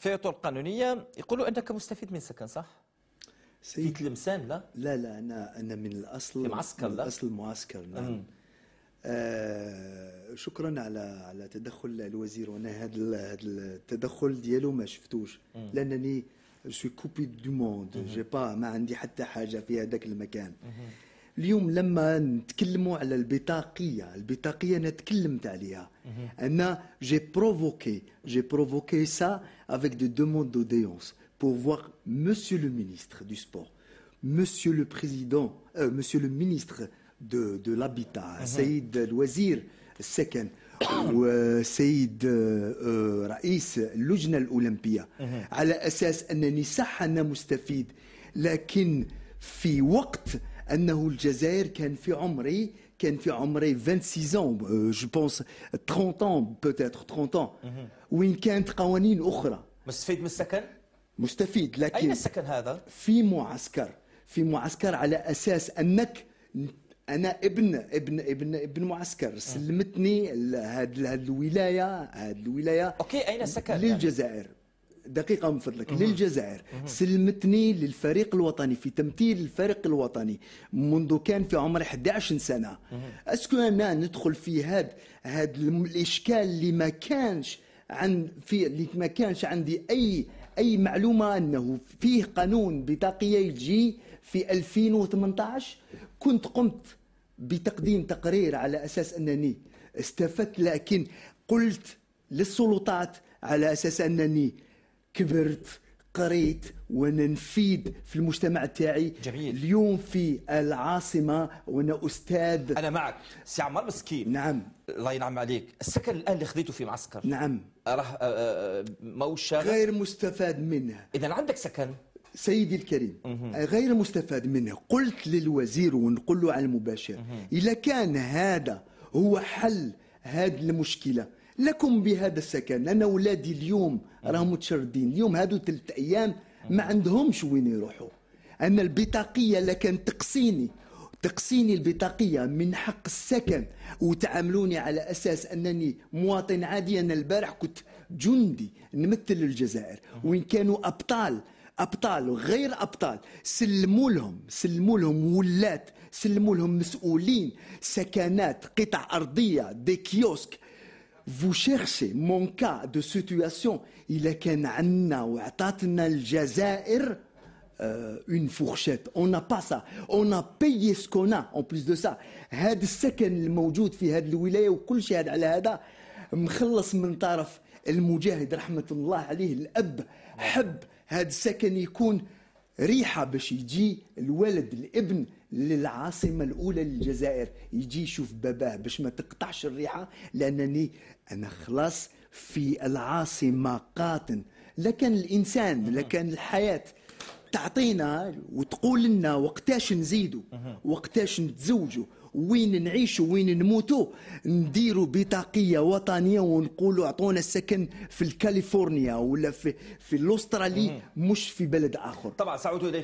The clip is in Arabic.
في القانونيه يقولوا انك مستفيد من سكن صح؟ في تلمسان لا؟ لا لا انا انا من الاصل معسكر من الاصل معسكر نعم آه شكرا على على تدخل الوزير وانا هذا التدخل ديالو ما شفتوش مم. لانني سوي كوبي دو موند جي با ما عندي حتى حاجه في هذاك المكان مم. اليوم لما نتكلموا على البطاقيه البطاقيه انا تكلمت عليها انا جي بروفوكي جي بروفوكي سا افيك دي دوموند دوديونس بور voir مسيو لو مينيستر دو سبور مسيو لو بريزيدون مسيو لو مينيستر دو de de سيد الوزير السكن وسيد رئيس اللجنه الاولمبيه على اساس انني صح انا مستفيد لكن في وقت انه الجزائر كان في عمري كان في عمري 26 ans جو بونس 30 عام بوتيتر 30 عام وين كانت قوانين اخرى مستفيد من السكن؟ مستفيد لكن اين السكن هذا؟ في معسكر في معسكر على اساس انك انا ابن ابن ابن ابن معسكر سلمتني هذه الولايه هذه الولايه اوكي اين السكن؟ يعني؟ للجزائر يعني؟ دقيقه من فضلك للجزائر سلمتني للفريق الوطني في تمثيل الفريق الوطني منذ كان في عمر 11 سنه اسكو انا ندخل في هذا هذا الاشكال اللي ما كانش عن في اللي ما كانش عندي اي اي معلومه انه فيه قانون بطاقيه يجي في 2018 كنت قمت بتقديم تقرير على اساس انني استفدت لكن قلت للسلطات على اساس انني كبرت قريت وانا نفيد في المجتمع تاعي جميل اليوم في العاصمه وانا استاذ انا معك سي عمار مسكين نعم الله ينعم عليك السكن الان اللي خذيته في معسكر نعم راه آه، آه، آه، موش غير مستفاد منه اذا عندك سكن سيدي الكريم غير مستفاد منه قلت للوزير ونقول له على المباشر اذا كان هذا هو حل هذه المشكله لكم بهذا السكن انا ولادي اليوم راهم متشردين اليوم هادو ثلاث ايام ما عندهمش وين يروحوا انا البطاقيه لكن تقصيني تقصيني البطاقية من حق السكن وتعاملوني على أساس أنني مواطن عادي أنا البارح كنت جندي نمثل الجزائر وإن كانوا أبطال أبطال وغير أبطال سلموا لهم سلموا لهم ولات سلموا لهم مسؤولين سكنات قطع أرضية دي كيوسك vous cherchez mon cas de situation إذا كان عندنا وعطاتنا الجزائر Euh, une fourchette. On n'a pas ça. On a payé ce qu'on a en plus de ça. هذا السكن الموجود في هذه الولاية وكل شيء على هذا مخلص من طرف المجاهد رحمة الله عليه الأب حب هذا السكن يكون ريحه باش يجي الولد الابن للعاصمه الاولى للجزائر يجي يشوف باباه باش ما تقطعش الريحه لانني انا خلاص في العاصمه قاتن لكن الانسان لكن الحياه تعطينا وتقول لنا وقتاش نزيدوا وقتاش نتزوجوا وين نعيش وين نموتوا نديروا بطاقيه وطنيه ونقولوا اعطونا السكن في كاليفورنيا ولا في في الاسترالي مش في بلد اخر طبعا سعود